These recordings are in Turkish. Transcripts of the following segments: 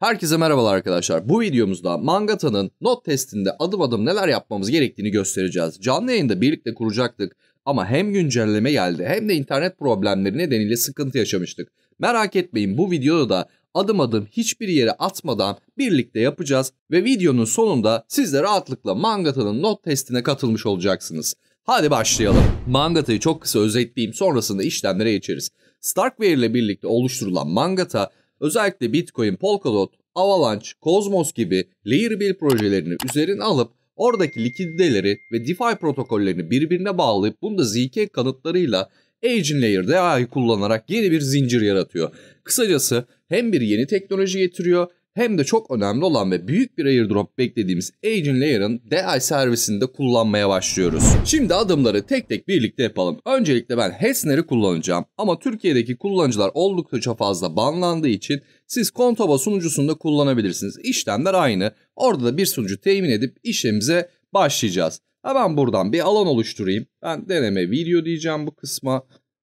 Herkese merhabalar arkadaşlar. Bu videomuzda Mangata'nın not testinde adım adım neler yapmamız gerektiğini göstereceğiz. Canlı yayında birlikte kuracaktık ama hem güncelleme geldi hem de internet problemleri nedeniyle sıkıntı yaşamıştık. Merak etmeyin bu videoda da adım adım hiçbir yere atmadan birlikte yapacağız ve videonun sonunda siz de rahatlıkla Mangata'nın not testine katılmış olacaksınız. Hadi başlayalım. Mangata'yı çok kısa özetleyeyim sonrasında işlemlere geçeriz. Starkware ile birlikte oluşturulan Mangata Özellikle Bitcoin, Polkadot, Avalanche, Cosmos gibi Layer 1 projelerini üzerine alıp oradaki likiditeleri ve DeFi protokollerini birbirine bağlayıp bunda da ZK kanıtlarıyla Agent Layer'de AI kullanarak yeni bir zincir yaratıyor. Kısacası hem bir yeni teknoloji getiriyor hem de çok önemli olan ve büyük bir airdrop beklediğimiz Agent Layer'ın DI servisinde kullanmaya başlıyoruz. Şimdi adımları tek tek birlikte yapalım. Öncelikle ben Hessner'i kullanacağım ama Türkiye'deki kullanıcılar oldukça fazla banlandığı için siz Kontoba sunucusunda kullanabilirsiniz. İşlemler aynı. Orada da bir sunucu temin edip işimize başlayacağız. Hemen buradan bir alan oluşturayım. Ben deneme video diyeceğim bu kısma.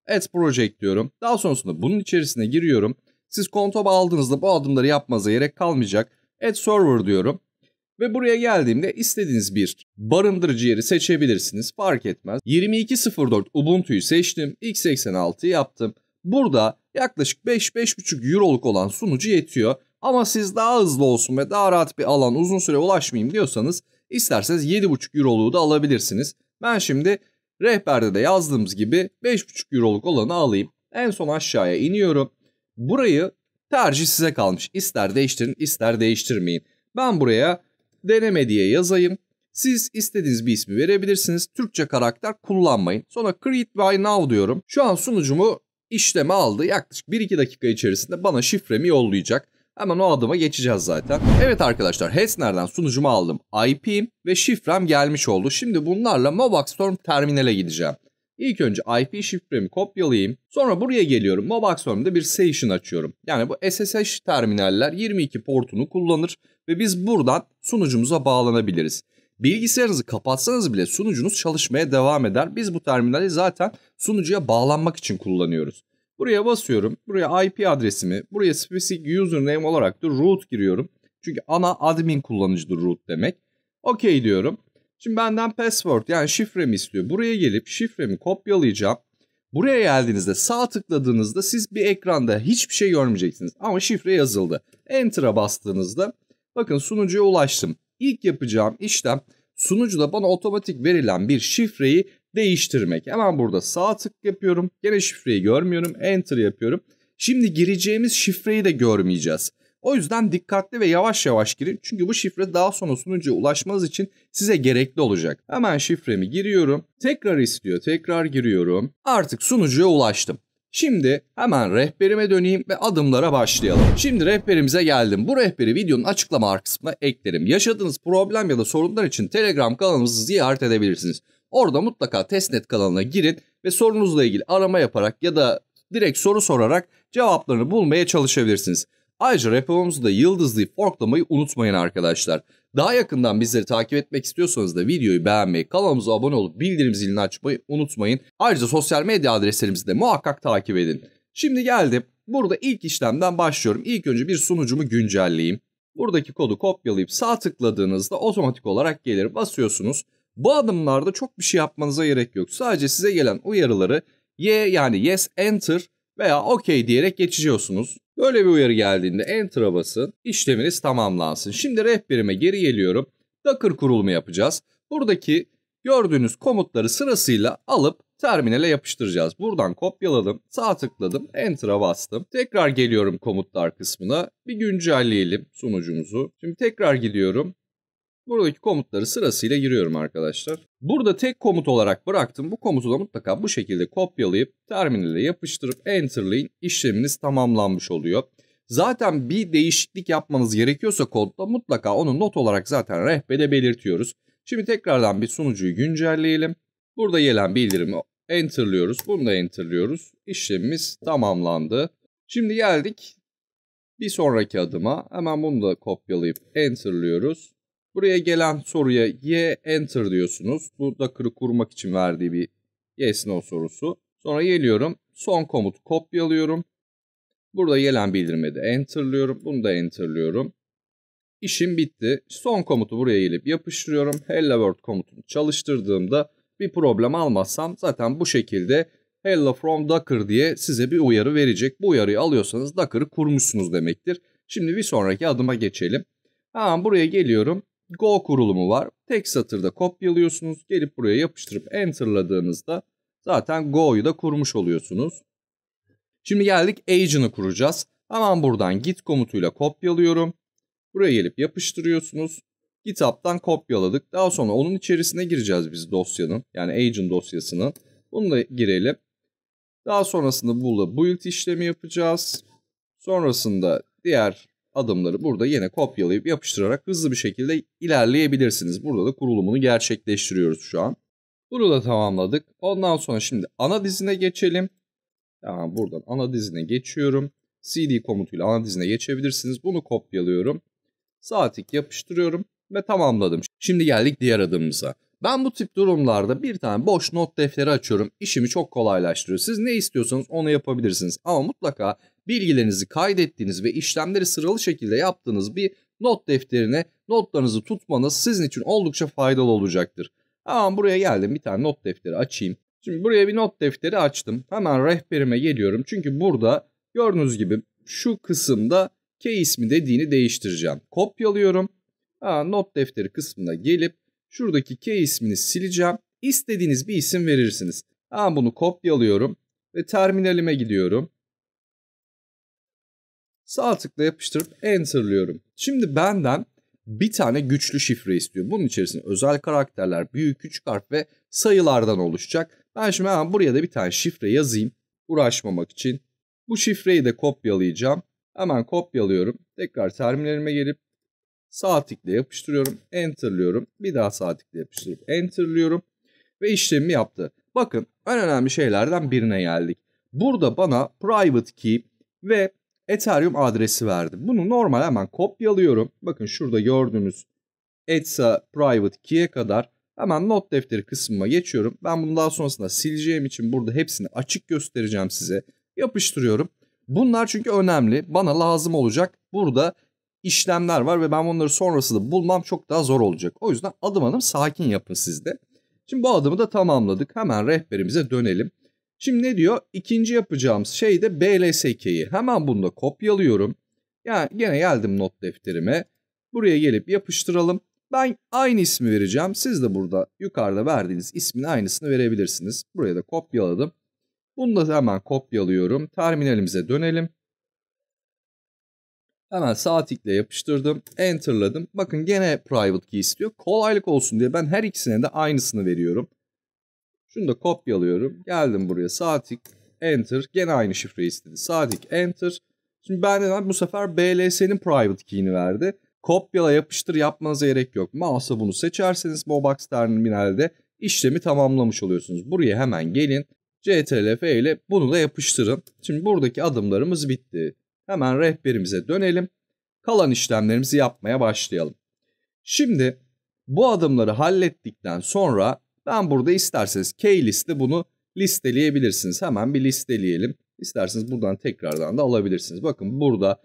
Ads Project diyorum. Daha sonrasında bunun içerisine giriyorum. Siz kontoba aldığınızda bu adımları yapmanıza gerek kalmayacak. Add server diyorum. Ve buraya geldiğimde istediğiniz bir barındırıcı yeri seçebilirsiniz. Fark etmez. 22.04 Ubuntu'yu seçtim. x86'yı yaptım. Burada yaklaşık 5-5.5 euroluk olan sunucu yetiyor. Ama siz daha hızlı olsun ve daha rahat bir alan uzun süre ulaşmayayım diyorsanız isterseniz 7.5 euroluğu da alabilirsiniz. Ben şimdi rehberde de yazdığımız gibi 5.5 euroluk olanı alayım. En son aşağıya iniyorum. Burayı tercih size kalmış. İster değiştirin ister değiştirmeyin. Ben buraya deneme diye yazayım. Siz istediğiniz bir ismi verebilirsiniz. Türkçe karakter kullanmayın. Sonra create by now diyorum. Şu an sunucumu işleme aldı. Yaklaşık 1-2 dakika içerisinde bana şifremi yollayacak. Hemen o adıma geçeceğiz zaten. Evet arkadaşlar Hessner'den sunucumu aldım. IP'im ve şifrem gelmiş oldu. Şimdi bunlarla Mobax Storm terminale gideceğim. İlk önce IP şifremi kopyalayayım. Sonra buraya geliyorum. Mobaxworm'da bir session açıyorum. Yani bu SSH terminaller 22 portunu kullanır ve biz buradan sunucumuza bağlanabiliriz. Bilgisayarınızı kapatsanız bile sunucunuz çalışmaya devam eder. Biz bu terminali zaten sunucuya bağlanmak için kullanıyoruz. Buraya basıyorum. Buraya IP adresimi, buraya specific username olarak da root giriyorum. Çünkü ana admin kullanıcıdır root demek. Okey diyorum. Şimdi benden password yani şifremi istiyor. Buraya gelip şifremi kopyalayacağım. Buraya geldiğinizde sağ tıkladığınızda siz bir ekranda hiçbir şey görmeyeceksiniz. Ama şifre yazıldı. Enter'a bastığınızda bakın sunucuya ulaştım. İlk yapacağım işlem sunucuda bana otomatik verilen bir şifreyi değiştirmek. Hemen burada sağ tık yapıyorum. Gene şifreyi görmüyorum. Enter yapıyorum. Şimdi gireceğimiz şifreyi de görmeyeceğiz. O yüzden dikkatli ve yavaş yavaş girin. Çünkü bu şifre daha sonra sunucuya ulaşmanız için size gerekli olacak. Hemen şifremi giriyorum. Tekrar istiyor. Tekrar giriyorum. Artık sunucuya ulaştım. Şimdi hemen rehberime döneyim ve adımlara başlayalım. Şimdi rehberimize geldim. Bu rehberi videonun açıklama kısmına eklerim. Yaşadığınız problem ya da sorunlar için Telegram kanalımızı ziyaret edebilirsiniz. Orada mutlaka testnet kanalına girin ve sorunuzla ilgili arama yaparak ya da direkt soru sorarak cevaplarını bulmaya çalışabilirsiniz. Ayrıca rapımızı da yıldızlayıp forklamayı unutmayın arkadaşlar. Daha yakından bizleri takip etmek istiyorsanız da videoyu beğenmeyi, kanalımıza abone olup bildirim zilini açmayı unutmayın. Ayrıca sosyal medya adreslerimizi de muhakkak takip edin. Şimdi geldim. Burada ilk işlemden başlıyorum. İlk önce bir sunucumu güncelleyeyim. Buradaki kodu kopyalayıp sağ tıkladığınızda otomatik olarak gelir basıyorsunuz. Bu adımlarda çok bir şey yapmanıza gerek yok. Sadece size gelen uyarıları Y yani yes enter veya OK diyerek geçiyorsunuz. Böyle bir uyarı geldiğinde Enter'a basın, işleminiz tamamlansın. Şimdi rehberime geri geliyorum. Docker kurulumu yapacağız. Buradaki gördüğünüz komutları sırasıyla alıp terminale yapıştıracağız. Buradan kopyaladım, sağ tıkladım, Enter'a bastım. Tekrar geliyorum komutlar kısmına. Bir güncelleyelim sunucumuzu. Şimdi tekrar gidiyorum. Buradaki komutları sırasıyla giriyorum arkadaşlar. Burada tek komut olarak bıraktım. Bu komutu da mutlaka bu şekilde kopyalayıp terminale yapıştırıp enterleyin. İşleminiz tamamlanmış oluyor. Zaten bir değişiklik yapmanız gerekiyorsa kodda mutlaka onu not olarak zaten rehbere belirtiyoruz. Şimdi tekrardan bir sunucuyu güncelleyelim. Burada gelen bildirimi enterliyoruz. Bunu da enterliyoruz. İşlemimiz tamamlandı. Şimdi geldik bir sonraki adıma. Hemen bunu da kopyalayıp enterliyoruz. Buraya gelen soruya y enter diyorsunuz. Bu Docker'ı kurmak için verdiği bir yes no sorusu. Sonra geliyorum. Son komut kopyalıyorum. Burada gelen bildirimi de enterlıyorum. Bunu da enterlıyorum. İşim bitti. Son komutu buraya gelip yapıştırıyorum. Hello World komutunu çalıştırdığımda bir problem almazsam zaten bu şekilde Hello from Docker diye size bir uyarı verecek. Bu uyarıyı alıyorsanız Docker'ı kurmuşsunuz demektir. Şimdi bir sonraki adıma geçelim. Tamam buraya geliyorum. Go kurulumu var. Tek satırda kopyalıyorsunuz. Gelip buraya yapıştırıp enterladığınızda zaten Go'yu da kurmuş oluyorsunuz. Şimdi geldik agent'ı kuracağız. Hemen buradan git komutuyla kopyalıyorum. Buraya gelip yapıştırıyorsunuz. GitHub'dan kopyaladık. Daha sonra onun içerisine gireceğiz biz dosyanın. Yani agent dosyasının. Bunu da girelim. Daha sonrasında build build işlemi yapacağız. Sonrasında diğer adımları burada yine kopyalayıp yapıştırarak hızlı bir şekilde ilerleyebilirsiniz. Burada da kurulumunu gerçekleştiriyoruz şu an. Bunu da tamamladık. Ondan sonra şimdi ana dizine geçelim. Tamam buradan ana dizine geçiyorum. CD komutuyla ana dizine geçebilirsiniz. Bunu kopyalıyorum. Saatlik yapıştırıyorum ve tamamladım. Şimdi geldik diğer adımımıza. Ben bu tip durumlarda bir tane boş not defteri açıyorum. İşimi çok kolaylaştırıyor. Siz ne istiyorsanız onu yapabilirsiniz. Ama mutlaka bilgilerinizi kaydettiğiniz ve işlemleri sıralı şekilde yaptığınız bir not defterine notlarınızı tutmanız sizin için oldukça faydalı olacaktır. Ama buraya geldim bir tane not defteri açayım. Şimdi buraya bir not defteri açtım. Hemen rehberime geliyorum. Çünkü burada gördüğünüz gibi şu kısımda K ismi dediğini değiştireceğim. Kopyalıyorum. Ha, not defteri kısmına gelip şuradaki K ismini sileceğim. İstediğiniz bir isim verirsiniz. Ha, bunu kopyalıyorum ve terminalime gidiyorum. Sağ tıkla yapıştırıp enter'lıyorum. Şimdi benden bir tane güçlü şifre istiyor. Bunun içerisinde özel karakterler, büyük, küçük harf ve sayılardan oluşacak. Ben şimdi hemen buraya da bir tane şifre yazayım uğraşmamak için. Bu şifreyi de kopyalayacağım. Hemen kopyalıyorum. Tekrar terminalime gelip sağ tıkla yapıştırıyorum. Enter'lıyorum. Bir daha sağ tıkla yapıştırıp enter'lıyorum. Ve işlemi yaptı. Bakın en önemli şeylerden birine geldik. Burada bana private key ve Ethereum adresi verdim. Bunu normal hemen kopyalıyorum. Bakın şurada gördüğünüz etsa private key'e kadar hemen not defteri kısmıma geçiyorum. Ben bunu daha sonrasında sileceğim için burada hepsini açık göstereceğim size. Yapıştırıyorum. Bunlar çünkü önemli. Bana lazım olacak. Burada işlemler var ve ben bunları sonrasında bulmam çok daha zor olacak. O yüzden adım adım sakin yapın sizde. Şimdi bu adımı da tamamladık. Hemen rehberimize dönelim. Şimdi ne diyor? İkinci yapacağımız şey de BLSK'yi. Hemen bunu da kopyalıyorum. Yani gene geldim not defterime. Buraya gelip yapıştıralım. Ben aynı ismi vereceğim. Siz de burada yukarıda verdiğiniz ismin aynısını verebilirsiniz. Buraya da kopyaladım. Bunu da hemen kopyalıyorum. Terminalimize dönelim. Hemen sağ tıkla yapıştırdım. Enter'ladım. Bakın gene private key istiyor. Kolaylık olsun diye ben her ikisine de aynısını veriyorum. Şunu da kopyalıyorum. Geldim buraya Sadik Enter. Gene aynı şifreyi istedi. Sadik Enter. Şimdi ben neden bu sefer BLS'nin private key'ini verdi. Kopyala yapıştır yapmanıza gerek yok. Mouse'a bunu seçerseniz Mobox terminalde işlemi tamamlamış oluyorsunuz. Buraya hemen gelin. CTRL ile bunu da yapıştırın. Şimdi buradaki adımlarımız bitti. Hemen rehberimize dönelim. Kalan işlemlerimizi yapmaya başlayalım. Şimdi bu adımları hallettikten sonra ben burada isterseniz listi bunu listeleyebilirsiniz. Hemen bir listeleyelim. İsterseniz buradan tekrardan da alabilirsiniz. Bakın burada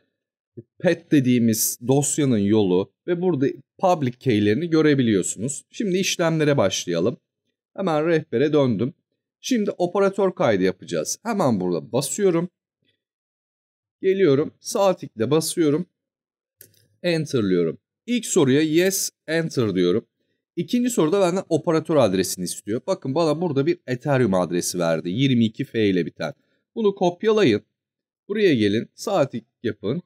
pet dediğimiz dosyanın yolu ve burada public keylerini görebiliyorsunuz. Şimdi işlemlere başlayalım. Hemen rehbere döndüm. Şimdi operatör kaydı yapacağız. Hemen burada basıyorum. Geliyorum. Sağ tıkla basıyorum. Enter'lıyorum. İlk soruya yes enter diyorum. İkinci soruda benden operatör adresini istiyor. Bakın bana burada bir Ethereum adresi verdi. 22F ile biten. Bunu kopyalayın. Buraya gelin. saatik yapın.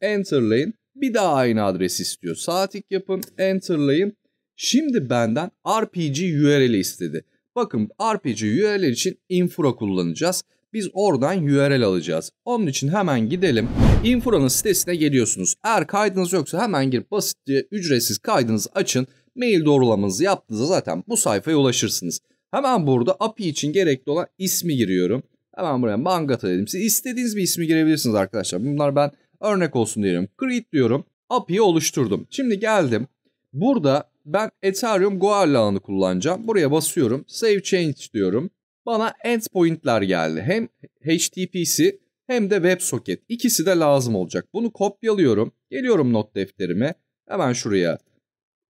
Enterlayın. Bir daha aynı adresi istiyor. Saatik yapın. Enterlayın. Şimdi benden RPG URL istedi. Bakın RPG URL için Infura kullanacağız. Biz oradan URL alacağız. Onun için hemen gidelim. Infura'nın sitesine geliyorsunuz. Eğer kaydınız yoksa hemen girip basitçe ücretsiz kaydınızı açın mail doğrulamanızı yaptığınızda zaten bu sayfaya ulaşırsınız. Hemen burada API için gerekli olan ismi giriyorum. Hemen buraya Mangata dedim. Siz istediğiniz bir ismi girebilirsiniz arkadaşlar. Bunlar ben örnek olsun diyorum. Create diyorum. API'yi oluşturdum. Şimdi geldim. Burada ben Ethereum Goerl alanı kullanacağım. Buraya basıyorum. Save Change diyorum. Bana endpointler geldi. Hem HTTP'si hem de WebSocket. İkisi de lazım olacak. Bunu kopyalıyorum. Geliyorum not defterime. Hemen şuraya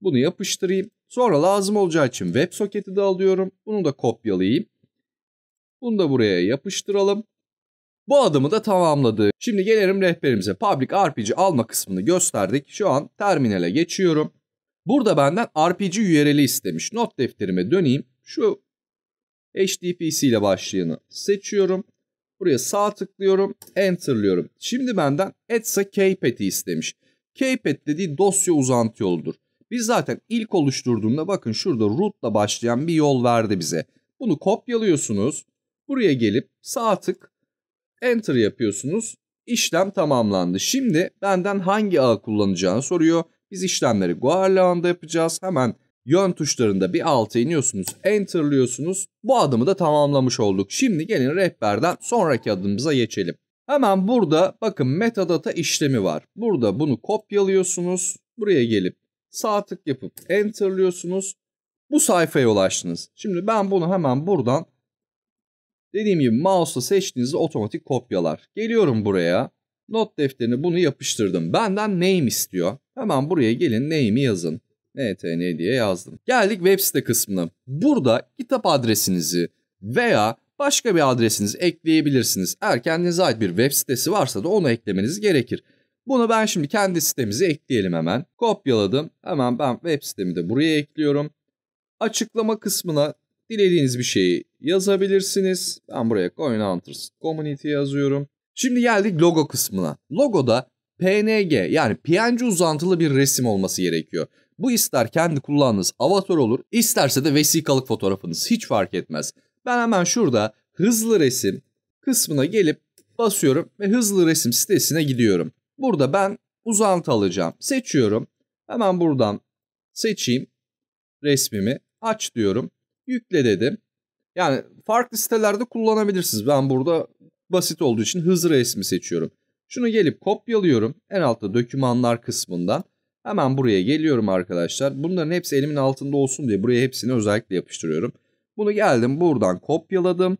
bunu yapıştırayım. Sonra lazım olacağı için web soketi de alıyorum. Bunu da kopyalayayım. Bunu da buraya yapıştıralım. Bu adımı da tamamladık. Şimdi gelelim rehberimize. Public RPG alma kısmını gösterdik. Şu an terminale geçiyorum. Burada benden RPG URL'i istemiş. Not defterime döneyim. Şu HTTPS ile başlayanı seçiyorum. Buraya sağ tıklıyorum. Enter'lıyorum. Şimdi benden etsa kpet'i istemiş. Kpet dediği dosya uzantı yoludur. Biz zaten ilk oluşturduğumda bakın şurada root'la başlayan bir yol verdi bize. Bunu kopyalıyorsunuz. Buraya gelip sağ tık enter yapıyorsunuz. İşlem tamamlandı. Şimdi benden hangi ağ kullanacağını soruyor. Biz işlemleri Goerle ağında yapacağız. Hemen yön tuşlarında bir alta iniyorsunuz. Enter'lıyorsunuz. Bu adımı da tamamlamış olduk. Şimdi gelin rehberden sonraki adımımıza geçelim. Hemen burada bakın metadata işlemi var. Burada bunu kopyalıyorsunuz. Buraya gelip sağ tık yapıp enter'lıyorsunuz. Bu sayfaya ulaştınız. Şimdi ben bunu hemen buradan dediğim gibi mouse'la seçtiğinizde otomatik kopyalar. Geliyorum buraya. Not defterine bunu yapıştırdım. Benden name istiyor. Hemen buraya gelin name'i yazın. NTN diye yazdım. Geldik web site kısmına. Burada kitap adresinizi veya başka bir adresinizi ekleyebilirsiniz. Eğer kendinize ait bir web sitesi varsa da onu eklemeniz gerekir. Bunu ben şimdi kendi sitemize ekleyelim hemen. Kopyaladım. Hemen ben web sitemi de buraya ekliyorum. Açıklama kısmına dilediğiniz bir şeyi yazabilirsiniz. Ben buraya CoinHunters Community yazıyorum. Şimdi geldik logo kısmına. Logoda PNG yani PNG uzantılı bir resim olması gerekiyor. Bu ister kendi kullandığınız avatar olur, isterse de vesikalık fotoğrafınız hiç fark etmez. Ben hemen şurada hızlı resim kısmına gelip basıyorum ve hızlı resim sitesine gidiyorum. Burada ben uzantı alacağım. Seçiyorum. Hemen buradan seçeyim resmimi. Aç diyorum. Yükle dedim. Yani farklı sitelerde kullanabilirsiniz. Ben burada basit olduğu için hızlı resmi seçiyorum. Şunu gelip kopyalıyorum. En altta dokümanlar kısmından. Hemen buraya geliyorum arkadaşlar. Bunların hepsi elimin altında olsun diye buraya hepsini özellikle yapıştırıyorum. Bunu geldim buradan kopyaladım.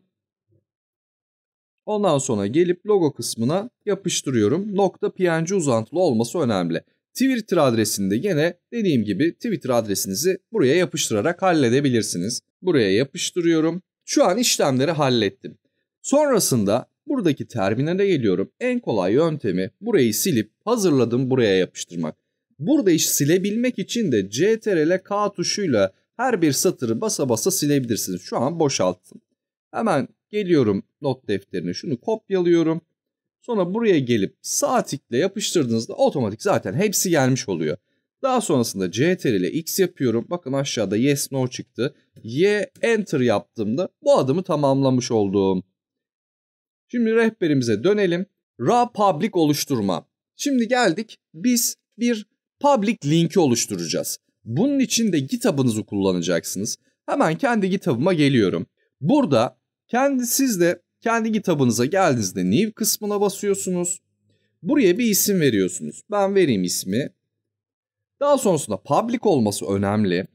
Ondan sonra gelip logo kısmına yapıştırıyorum. Nokta PNG uzantılı olması önemli. Twitter adresinde yine dediğim gibi Twitter adresinizi buraya yapıştırarak halledebilirsiniz. Buraya yapıştırıyorum. Şu an işlemleri hallettim. Sonrasında buradaki terminale geliyorum. En kolay yöntemi burayı silip hazırladım buraya yapıştırmak. Burada iş silebilmek için de CTRL K tuşuyla her bir satırı basa basa silebilirsiniz. Şu an boşalttım. Hemen Geliyorum not defterine şunu kopyalıyorum. Sonra buraya gelip sağ tıkla yapıştırdığınızda otomatik zaten hepsi gelmiş oluyor. Daha sonrasında CTRL ile X yapıyorum. Bakın aşağıda yes no çıktı. Y enter yaptığımda bu adımı tamamlamış oldum. Şimdi rehberimize dönelim. Raw public oluşturma. Şimdi geldik biz bir public linki oluşturacağız. Bunun için de GitHub'ınızı kullanacaksınız. Hemen kendi GitHub'ıma geliyorum. Burada kendi siz de kendi kitabınıza geldiğinizde new kısmına basıyorsunuz. Buraya bir isim veriyorsunuz. Ben vereyim ismi. Daha sonrasında public olması önemli.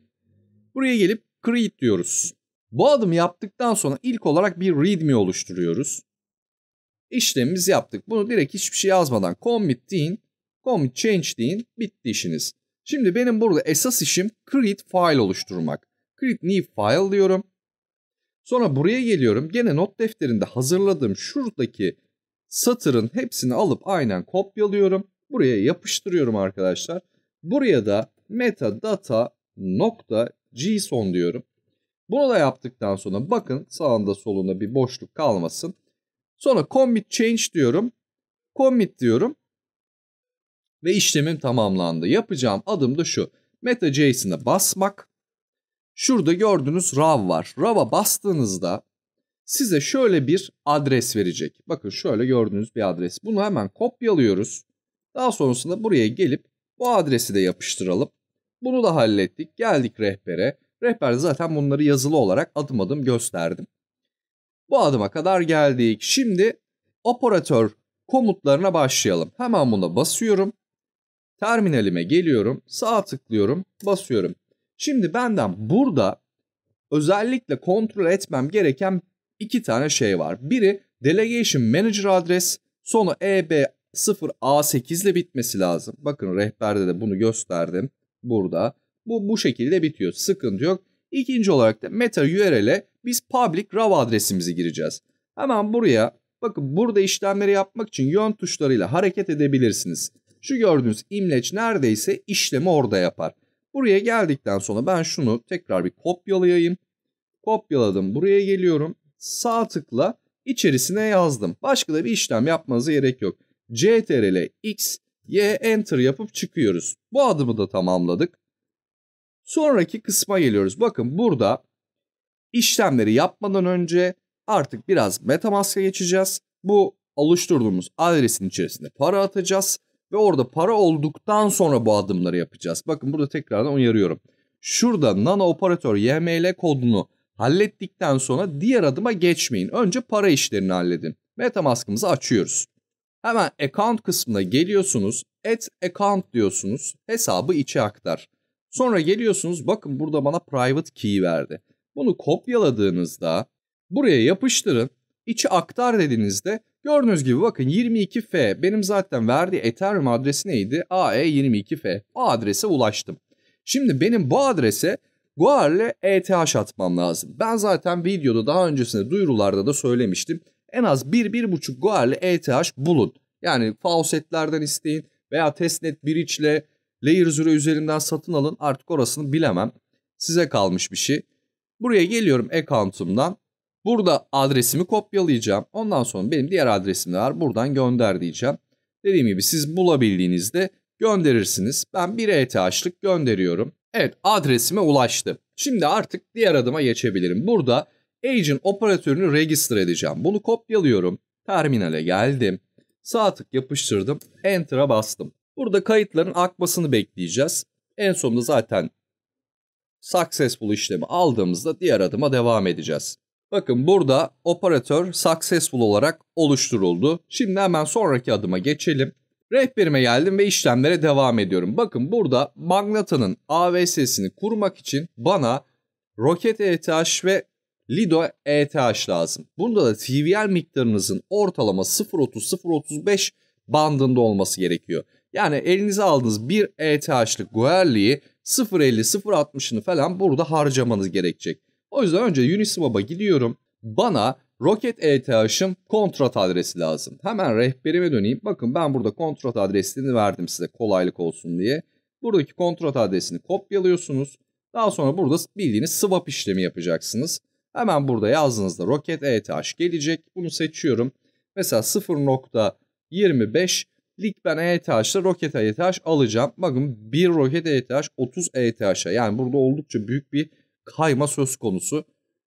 Buraya gelip create diyoruz. Bu adımı yaptıktan sonra ilk olarak bir readme oluşturuyoruz. İşlemimizi yaptık. Bunu direkt hiçbir şey yazmadan commit deyin, commit change deyin, bitti işiniz. Şimdi benim burada esas işim create file oluşturmak. Create new file diyorum. Sonra buraya geliyorum. Gene not defterinde hazırladığım şuradaki satırın hepsini alıp aynen kopyalıyorum. Buraya yapıştırıyorum arkadaşlar. Buraya da metadata json diyorum. Bunu da yaptıktan sonra bakın sağında solunda bir boşluk kalmasın. Sonra commit change diyorum. Commit diyorum. Ve işlemim tamamlandı. Yapacağım adım da şu. MetaJSON'a basmak Şurada gördüğünüz rav var. Rav'a bastığınızda size şöyle bir adres verecek. Bakın şöyle gördüğünüz bir adres. Bunu hemen kopyalıyoruz. Daha sonrasında buraya gelip bu adresi de yapıştıralım. Bunu da hallettik. Geldik rehbere. Rehber zaten bunları yazılı olarak adım adım gösterdim. Bu adıma kadar geldik. Şimdi operatör komutlarına başlayalım. Hemen buna basıyorum. Terminalime geliyorum. Sağ tıklıyorum. Basıyorum. Şimdi benden burada özellikle kontrol etmem gereken iki tane şey var. Biri delegation manager adres sonu EB0A8 ile bitmesi lazım. Bakın rehberde de bunu gösterdim burada. Bu bu şekilde bitiyor. Sıkıntı yok. İkinci olarak da meta URL'e biz public raw adresimizi gireceğiz. Hemen buraya bakın burada işlemleri yapmak için yön tuşlarıyla hareket edebilirsiniz. Şu gördüğünüz imleç neredeyse işlemi orada yapar. Buraya geldikten sonra ben şunu tekrar bir kopyalayayım. Kopyaladım. Buraya geliyorum. Sağ tıkla içerisine yazdım. Başka da bir işlem yapmanıza gerek yok. CTRL X, Y, Enter yapıp çıkıyoruz. Bu adımı da tamamladık. Sonraki kısma geliyoruz. Bakın burada işlemleri yapmadan önce artık biraz Metamask'a geçeceğiz. Bu oluşturduğumuz adresin içerisinde para atacağız. Ve orada para olduktan sonra bu adımları yapacağız. Bakın burada tekrardan uyarıyorum. Şurada nano operatör YML kodunu hallettikten sonra diğer adıma geçmeyin. Önce para işlerini halledin. Metamask'ımızı açıyoruz. Hemen account kısmına geliyorsunuz. Add account diyorsunuz. Hesabı içe aktar. Sonra geliyorsunuz bakın burada bana private key verdi. Bunu kopyaladığınızda buraya yapıştırın içi aktar dediğinizde gördüğünüz gibi bakın 22F benim zaten verdiği Ethereum adresi neydi? AE22F. O adrese ulaştım. Şimdi benim bu adrese Guarle ETH atmam lazım. Ben zaten videoda daha öncesinde duyurularda da söylemiştim. En az 1-1.5 Guarle ETH bulun. Yani faucetlerden isteyin veya testnet bridge'le layer 0 üzerinden satın alın. Artık orasını bilemem. Size kalmış bir şey. Buraya geliyorum account'umdan. Burada adresimi kopyalayacağım. Ondan sonra benim diğer adresim de var. Buradan gönder diyeceğim. Dediğim gibi siz bulabildiğinizde gönderirsiniz. Ben 1 ETH'lık gönderiyorum. Evet adresime ulaştı. Şimdi artık diğer adıma geçebilirim. Burada agent operatörünü register edeceğim. Bunu kopyalıyorum. Terminale geldim. Sağ tık yapıştırdım. Enter'a bastım. Burada kayıtların akmasını bekleyeceğiz. En sonunda zaten successful işlemi aldığımızda diğer adıma devam edeceğiz. Bakın burada operatör successful olarak oluşturuldu. Şimdi hemen sonraki adıma geçelim. Rehberime geldim ve işlemlere devam ediyorum. Bakın burada Magnata'nın AVS'sini kurmak için bana Rocket ETH ve Lido ETH lazım. Bunda da TVL miktarınızın ortalama 0.30-0.35 bandında olması gerekiyor. Yani elinize aldığınız bir ETH'lık Guerli'yi 0.50-0.60'ını falan burada harcamanız gerekecek. O yüzden önce Uniswap'a gidiyorum. Bana Rocket ETH'ın kontrat adresi lazım. Hemen rehberime döneyim. Bakın ben burada kontrat adresini verdim size kolaylık olsun diye. Buradaki kontrat adresini kopyalıyorsunuz. Daha sonra burada bildiğiniz swap işlemi yapacaksınız. Hemen burada yazdığınızda Rocket ETH gelecek. Bunu seçiyorum. Mesela 0.25 ben ETH'da Rocket ETH alacağım. Bakın bir Rocket ETH 30 ETH'a yani burada oldukça büyük bir kayma söz konusu.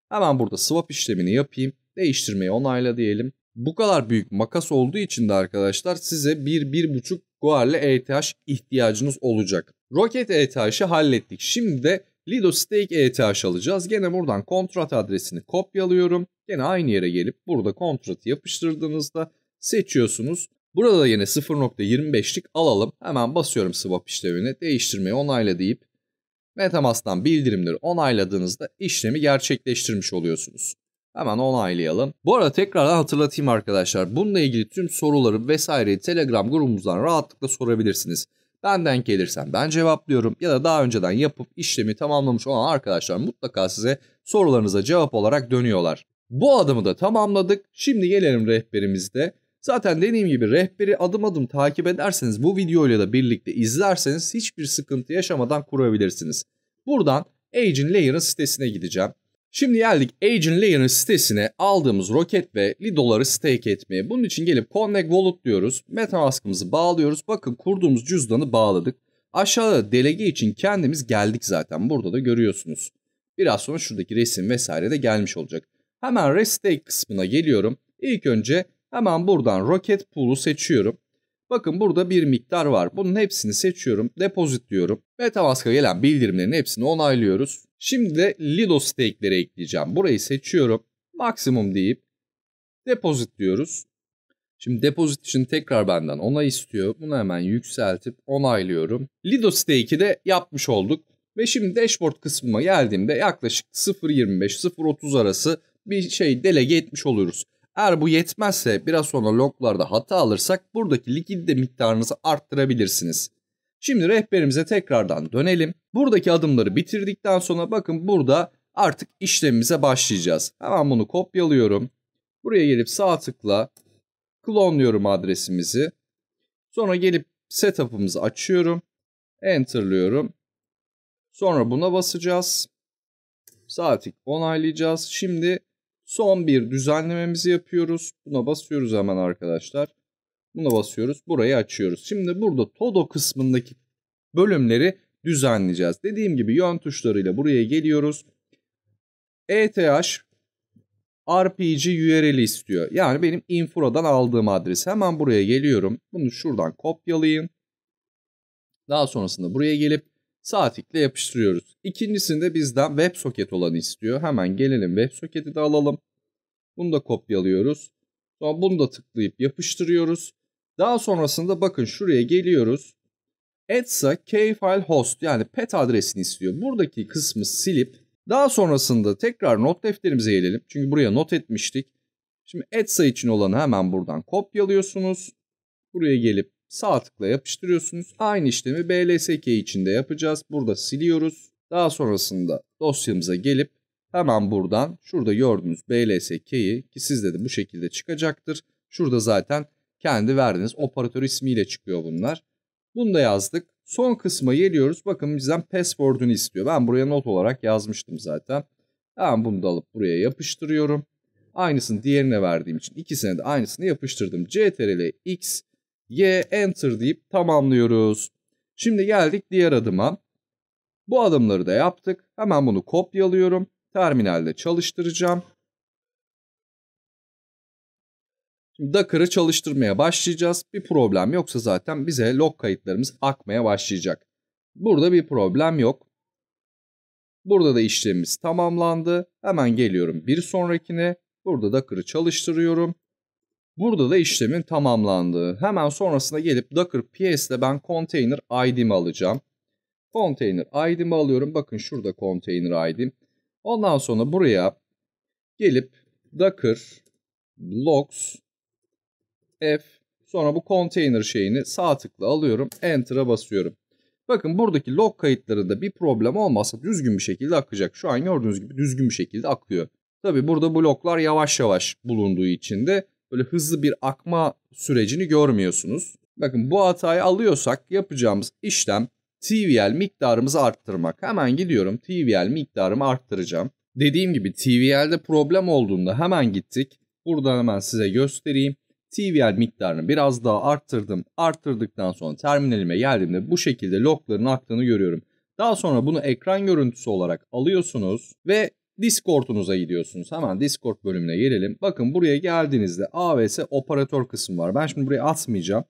Hemen burada swap işlemini yapayım. Değiştirmeyi onayla diyelim. Bu kadar büyük makas olduğu için de arkadaşlar size 1-1.5 Guarle ETH ihtiyacınız olacak. Rocket ETH'i hallettik. Şimdi de Lido Stake ETH alacağız. Gene buradan kontrat adresini kopyalıyorum. Gene aynı yere gelip burada kontratı yapıştırdığınızda seçiyorsunuz. Burada da yine 0.25'lik alalım. Hemen basıyorum swap işlemini. Değiştirmeyi onayla deyip ve temastan bildirimleri onayladığınızda işlemi gerçekleştirmiş oluyorsunuz. Hemen onaylayalım. Bu arada tekrardan hatırlatayım arkadaşlar. Bununla ilgili tüm soruları vesaireyi Telegram grubumuzdan rahatlıkla sorabilirsiniz. Benden gelirsen ben cevaplıyorum ya da daha önceden yapıp işlemi tamamlamış olan arkadaşlar mutlaka size sorularınıza cevap olarak dönüyorlar. Bu adımı da tamamladık. Şimdi gelelim rehberimizde Zaten dediğim gibi rehberi adım adım takip ederseniz bu videoyla da birlikte izlerseniz hiçbir sıkıntı yaşamadan kurabilirsiniz. Buradan Agent Layer'ın sitesine gideceğim. Şimdi geldik Agent Layer'ın sitesine aldığımız roket ve Lido'ları stake etmeye. Bunun için gelip Connect Wallet diyoruz. Metamask'ımızı bağlıyoruz. Bakın kurduğumuz cüzdanı bağladık. Aşağıda delege için kendimiz geldik zaten. Burada da görüyorsunuz. Biraz sonra şuradaki resim vesaire de gelmiş olacak. Hemen Restake kısmına geliyorum. İlk önce Hemen buradan roket pool'u seçiyorum. Bakın burada bir miktar var. Bunun hepsini seçiyorum. Depozit diyorum. Metamask'a gelen bildirimlerin hepsini onaylıyoruz. Şimdi de Lido stake'leri ekleyeceğim. Burayı seçiyorum. Maksimum deyip depozit diyoruz. Şimdi depozit için tekrar benden onay istiyor. Bunu hemen yükseltip onaylıyorum. Lido stake'i de yapmış olduk. Ve şimdi dashboard kısmıma geldiğimde yaklaşık 0.25-0.30 arası bir şey delege etmiş oluyoruz. Eğer bu yetmezse biraz sonra loglarda hata alırsak buradaki likidite miktarınızı arttırabilirsiniz. Şimdi rehberimize tekrardan dönelim. Buradaki adımları bitirdikten sonra bakın burada artık işlemimize başlayacağız. Hemen bunu kopyalıyorum. Buraya gelip sağ tıkla klonluyorum adresimizi. Sonra gelip setup'ımızı açıyorum. Enter'lıyorum. Sonra buna basacağız. Sağ tık onaylayacağız. Şimdi Son bir düzenlememizi yapıyoruz. Buna basıyoruz hemen arkadaşlar. Buna basıyoruz. Burayı açıyoruz. Şimdi burada Todo kısmındaki bölümleri düzenleyeceğiz. Dediğim gibi yön tuşlarıyla buraya geliyoruz. ETH RPG URL'i istiyor. Yani benim Infura'dan aldığım adres. Hemen buraya geliyorum. Bunu şuradan kopyalayın. Daha sonrasında buraya gelip saatikle yapıştırıyoruz. İkincisinde bizden WebSocket olanı istiyor. Hemen gelelim WebSocket'i de alalım. Bunu da kopyalıyoruz. Sonra bunu da tıklayıp yapıştırıyoruz. Daha sonrasında bakın şuraya geliyoruz. Etsa kfile host yani pet adresini istiyor. Buradaki kısmı silip daha sonrasında tekrar not defterimize gelelim. Çünkü buraya not etmiştik. Şimdi etsa için olanı hemen buradan kopyalıyorsunuz. Buraya gelip sağ tıkla yapıştırıyorsunuz. Aynı işlemi BLSK içinde yapacağız. Burada siliyoruz. Daha sonrasında dosyamıza gelip hemen buradan şurada gördüğünüz BLSK'yi ki sizde de bu şekilde çıkacaktır. Şurada zaten kendi verdiğiniz operatör ismiyle çıkıyor bunlar. Bunu da yazdık. Son kısma geliyoruz. Bakın bizden password'ünü istiyor. Ben buraya not olarak yazmıştım zaten. Hemen bunu da alıp buraya yapıştırıyorum. Aynısını diğerine verdiğim için ikisine de aynısını yapıştırdım. CTRL X Y enter deyip tamamlıyoruz. Şimdi geldik diğer adıma. Bu adımları da yaptık. Hemen bunu kopyalıyorum. Terminalde çalıştıracağım. Şimdi Docker'ı çalıştırmaya başlayacağız. Bir problem yoksa zaten bize log kayıtlarımız akmaya başlayacak. Burada bir problem yok. Burada da işlemimiz tamamlandı. Hemen geliyorum bir sonrakine. Burada Docker'ı çalıştırıyorum. Burada da işlemin tamamlandığı. Hemen sonrasında gelip Docker PS'de ben container ID'mi alacağım. Container ID'mi alıyorum. Bakın şurada container ID'm. Ondan sonra buraya gelip docker logs f sonra bu container şeyini sağ tıkla alıyorum. Enter'a basıyorum. Bakın buradaki log kayıtlarında bir problem olmazsa düzgün bir şekilde akacak. Şu an gördüğünüz gibi düzgün bir şekilde akıyor. Tabi burada bloklar yavaş yavaş bulunduğu için de böyle hızlı bir akma sürecini görmüyorsunuz. Bakın bu hatayı alıyorsak yapacağımız işlem TVL miktarımızı arttırmak. Hemen gidiyorum TVL miktarımı arttıracağım. Dediğim gibi TVL'de problem olduğunda hemen gittik. Burada hemen size göstereyim. TVL miktarını biraz daha arttırdım. Arttırdıktan sonra terminalime geldiğimde bu şekilde logların aktığını görüyorum. Daha sonra bunu ekran görüntüsü olarak alıyorsunuz ve Discord'unuza gidiyorsunuz. Hemen Discord bölümüne gelelim. Bakın buraya geldiğinizde AWS operatör kısmı var. Ben şimdi buraya atmayacağım.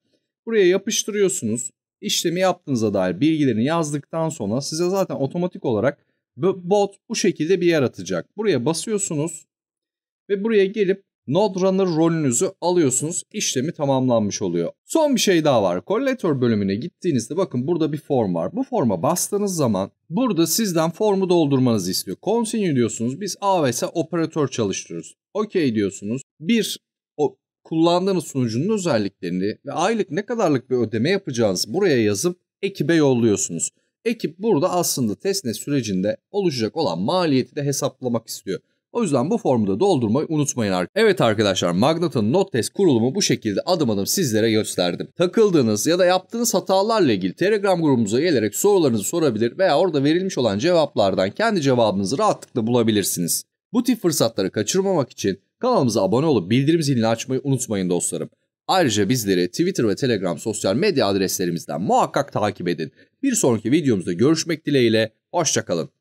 Buraya yapıştırıyorsunuz. İşlemi yaptığınıza dair bilgilerini yazdıktan sonra size zaten otomatik olarak bot bu şekilde bir yer atacak. Buraya basıyorsunuz ve buraya gelip Node Runner rolünüzü alıyorsunuz. işlemi tamamlanmış oluyor. Son bir şey daha var. Collector bölümüne gittiğinizde bakın burada bir form var. Bu forma bastığınız zaman burada sizden formu doldurmanızı istiyor. Continue diyorsunuz. Biz AWS operatör çalıştırıyoruz. OK diyorsunuz. Bir o kullandığınız sunucunun özelliklerini ve aylık ne kadarlık bir ödeme yapacağınız buraya yazıp ekibe yolluyorsunuz. Ekip burada aslında testnet sürecinde oluşacak olan maliyeti de hesaplamak istiyor. O yüzden bu formu da doldurmayı unutmayın arkadaşlar. Evet arkadaşlar Magnat'ın not test kurulumu bu şekilde adım adım sizlere gösterdim. Takıldığınız ya da yaptığınız hatalarla ilgili Telegram grubumuza gelerek sorularınızı sorabilir veya orada verilmiş olan cevaplardan kendi cevabınızı rahatlıkla bulabilirsiniz. Bu tip fırsatları kaçırmamak için kanalımıza abone olup bildirim zilini açmayı unutmayın dostlarım. Ayrıca bizleri Twitter ve Telegram sosyal medya adreslerimizden muhakkak takip edin. Bir sonraki videomuzda görüşmek dileğiyle, hoşçakalın.